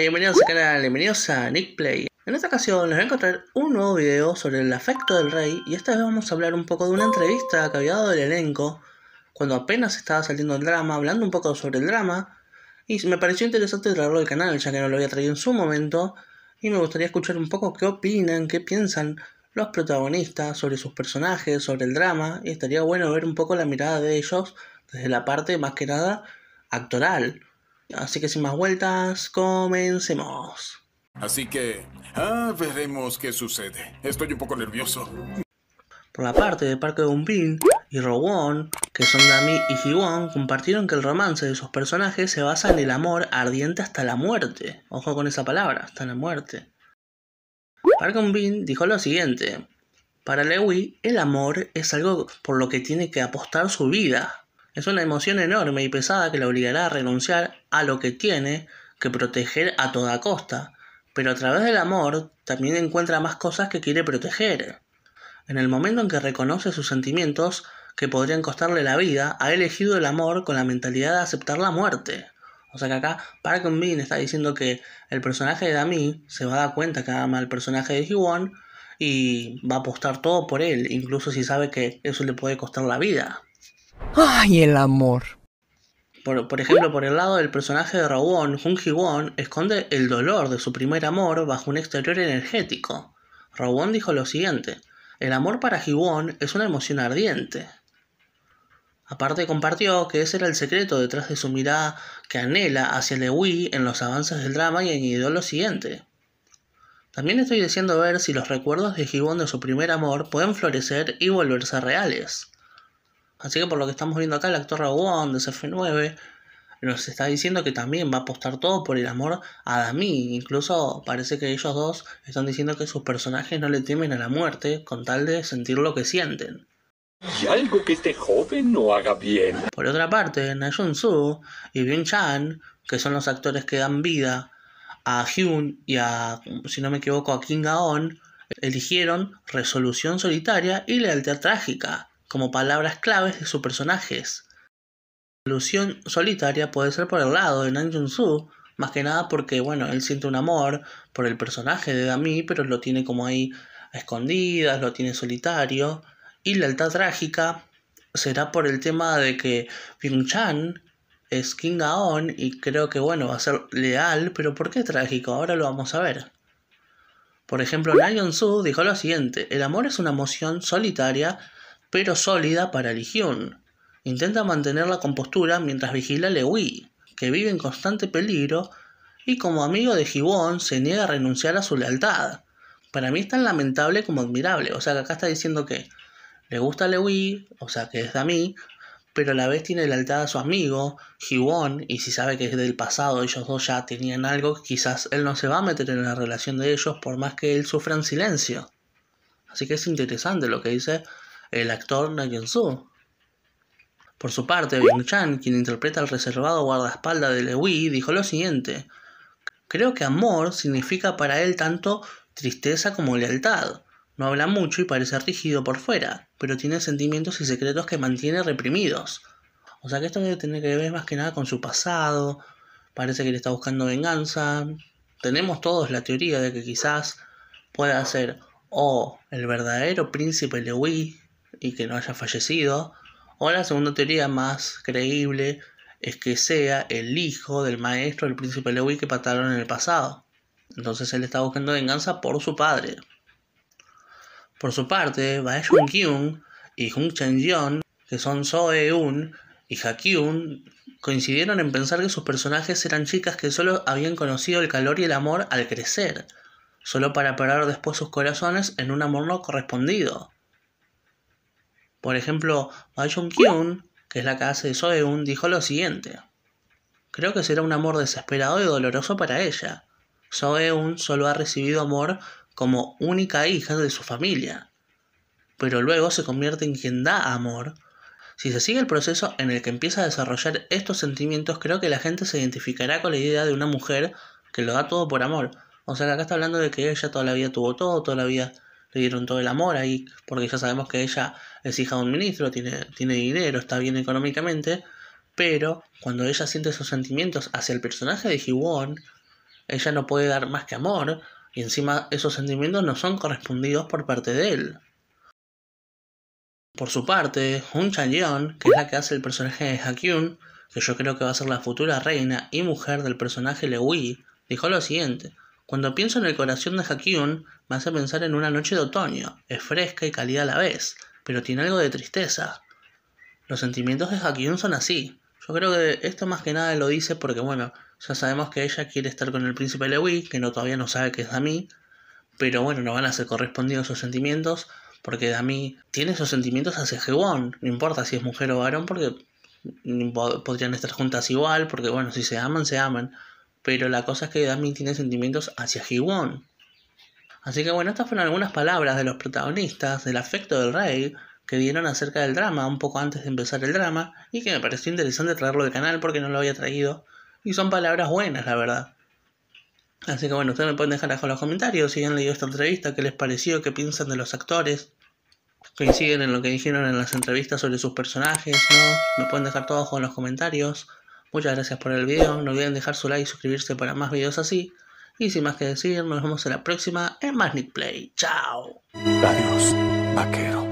bienvenidos al canal, bienvenidos a Nick Play. En esta ocasión les voy a encontrar un nuevo video sobre el afecto del rey y esta vez vamos a hablar un poco de una entrevista que había dado el elenco cuando apenas estaba saliendo el drama, hablando un poco sobre el drama y me pareció interesante traerlo al canal ya que no lo había traído en su momento y me gustaría escuchar un poco qué opinan, qué piensan los protagonistas sobre sus personajes, sobre el drama y estaría bueno ver un poco la mirada de ellos desde la parte más que nada actoral Así que sin más vueltas, comencemos. Así que, ah, veremos qué sucede. Estoy un poco nervioso. Por la parte de Park de y Rowan, que son Dami y Jiwon, compartieron que el romance de sus personajes se basa en el amor ardiente hasta la muerte. Ojo con esa palabra, hasta la muerte. Park eun dijo lo siguiente. Para Lewi, el amor es algo por lo que tiene que apostar su vida, es una emoción enorme y pesada que la obligará a renunciar a lo que tiene que proteger a toda costa, pero a través del amor también encuentra más cosas que quiere proteger. En el momento en que reconoce sus sentimientos que podrían costarle la vida, ha elegido el amor con la mentalidad de aceptar la muerte. O sea que acá Park Eun-min está diciendo que el personaje de Dami se va a dar cuenta que ama al personaje de Hee-won y va a apostar todo por él, incluso si sabe que eso le puede costar la vida. ¡Ay, el amor! Por, ejemplo, por el lado del personaje de Rawon, Jung Ji-won esconde el dolor de su primer amor bajo un exterior energético. Rawon dijo lo siguiente: El amor para Ji-won es una emoción ardiente. Aparte, compartió que ese era el secreto detrás de su mirada que anhela hacia Wii en los avances del drama y añadió lo siguiente: También estoy deseando ver si los recuerdos de Ji-won de su primer amor pueden florecer y volverse reales. Así que por lo que estamos viendo acá, el actor Rawon de CF9 nos está diciendo que también va a apostar todo por el amor a Dami. Incluso parece que ellos dos están diciendo que sus personajes no le temen a la muerte con tal de sentir lo que sienten. Y algo que este joven no haga bien. Por otra parte, Na Jun Su y Bin Chan, que son los actores que dan vida a Hyun y a, si no me equivoco, a King Gaon, eligieron Resolución Solitaria y Lealtad Trágica, como palabras claves de sus personajes. La ilusión solitaria puede ser por el lado de Nan jun Su, más que nada porque, bueno, él siente un amor por el personaje de Dami, pero lo tiene como ahí a escondidas, lo tiene solitario. Y la alta trágica será por el tema de que Chan es King y creo que, bueno, va a ser leal, pero ¿por qué trágico? Ahora lo vamos a ver. Por ejemplo, jun Su dijo lo siguiente, el amor es una emoción solitaria pero sólida para Ligión. Intenta mantener la compostura mientras vigila a Lewi, que vive en constante peligro y como amigo de jiwon se niega a renunciar a su lealtad. Para mí es tan lamentable como admirable, o sea que acá está diciendo que le gusta a Lewi, o sea que es de a mí, pero a la vez tiene lealtad a su amigo, jiwon y si sabe que es del pasado ellos dos ya tenían algo, quizás él no se va a meter en la relación de ellos por más que él sufra en silencio. Así que es interesante lo que dice el actor Na soo Por su parte, Bing Chan, quien interpreta al reservado guardaespaldas de Lewi, dijo lo siguiente: Creo que amor significa para él tanto tristeza como lealtad. No habla mucho y parece rígido por fuera, pero tiene sentimientos y secretos que mantiene reprimidos. O sea que esto debe tener que ver más que nada con su pasado, parece que le está buscando venganza. Tenemos todos la teoría de que quizás pueda ser o oh, el verdadero príncipe Lewi y que no haya fallecido. O la segunda teoría más creíble es que sea el hijo del maestro del príncipe lewis que pataron en el pasado. Entonces él está buscando venganza por su padre. Por su parte, Bae Jun Kyung y Jung Chen Yeon, que son Soe Eun y Ha Kyun, coincidieron en pensar que sus personajes eran chicas que solo habían conocido el calor y el amor al crecer, solo para parar después sus corazones en un amor no correspondido. Por ejemplo, Ma Jung kyun que es la casa de Soeun, dijo lo siguiente. Creo que será un amor desesperado y doloroso para ella. Soeun solo ha recibido amor como única hija de su familia, pero luego se convierte en quien da amor. Si se sigue el proceso en el que empieza a desarrollar estos sentimientos, creo que la gente se identificará con la idea de una mujer que lo da todo por amor. O sea que acá está hablando de que ella toda la vida tuvo todo, toda la vida le dieron todo el amor ahí, porque ya sabemos que ella es hija de un ministro, tiene, tiene dinero, está bien económicamente, pero cuando ella siente sus sentimientos hacia el personaje de jiwon ella no puede dar más que amor, y encima esos sentimientos no son correspondidos por parte de él. Por su parte, Hun Chan que es la que hace el personaje de Hakyun, que yo creo que va a ser la futura reina y mujer del personaje Lewi, dijo lo siguiente: cuando pienso en el corazón de Hakyun, me hace pensar en una noche de otoño. Es fresca y cálida a la vez, pero tiene algo de tristeza. Los sentimientos de Hakyun son así. Yo creo que esto más que nada lo dice porque, bueno, ya sabemos que ella quiere estar con el príncipe Lewi, que no, todavía no sabe que es Dami, pero bueno, no van a ser correspondidos sus sentimientos, porque Dami tiene esos sentimientos hacia Hewon. no importa si es mujer o varón, porque podrían estar juntas igual, porque bueno, si se aman, se aman. Pero la cosa es que Dami tiene sentimientos hacia He-Won. Así que bueno, estas fueron algunas palabras de los protagonistas, del afecto del rey, que dieron acerca del drama un poco antes de empezar el drama, y que me pareció interesante traerlo del canal porque no lo había traído. Y son palabras buenas, la verdad. Así que bueno, ustedes me pueden dejar abajo en los comentarios si han leído esta entrevista, qué les pareció, qué piensan de los actores. Coinciden en lo que dijeron en las entrevistas sobre sus personajes, ¿no? Me pueden dejar todo abajo en los comentarios. Muchas gracias por el video, no olviden dejar su like y suscribirse para más videos así. Y sin más que decir, nos vemos en la próxima en magic Play. ¡Chao! Adiós, vaquero.